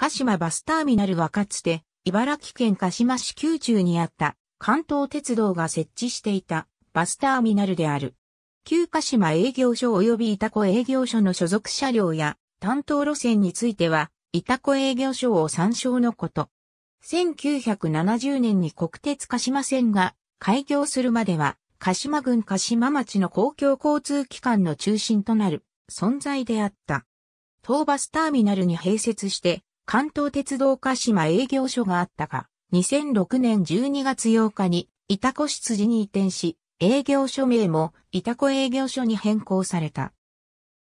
鹿島バスターミナルはかつて、茨城県鹿島市宮中にあった関東鉄道が設置していたバスターミナルである。旧鹿島営業所及びイタコ営業所の所属車両や担当路線については、イタコ営業所を参照のこと。1970年に国鉄鹿島線が開業するまでは、鹿島郡鹿島町の公共交通機関の中心となる存在であった。東バスターミナルに併設して、関東鉄道鹿島営業所があったが、2006年12月8日に、板子出自に移転し、営業所名も板子営業所に変更された。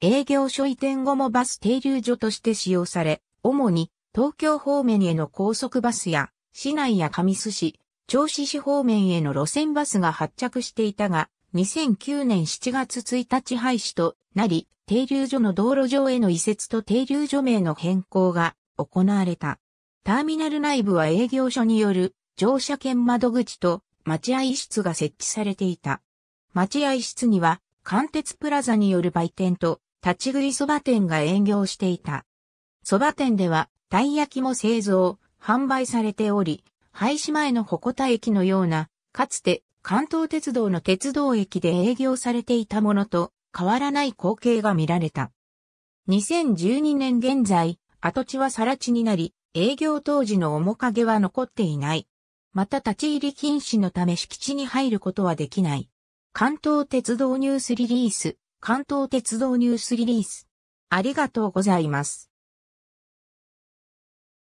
営業所移転後もバス停留所として使用され、主に東京方面への高速バスや、市内や上須市、銚子市方面への路線バスが発着していたが、2009年7月1日廃止となり、停留所の道路上への移設と停留所名の変更が行われた。ターミナル内部は営業所による乗車券窓口と待合室が設置されていた。待合室には貫鉄プラザによる売店と立ち食いそば店が営業していた。そば店ではたい焼きも製造、販売されており、廃止前の鉾田駅のような、かつて関東鉄道の鉄道駅で営業されていたものと変わらない光景が見られた。2012年現在、跡地は更地になり、営業当時の面影は残っていない。また立ち入り禁止のため敷地に入ることはできない。関東鉄道ニュースリリース、関東鉄道ニュースリリース。ありがとうございます。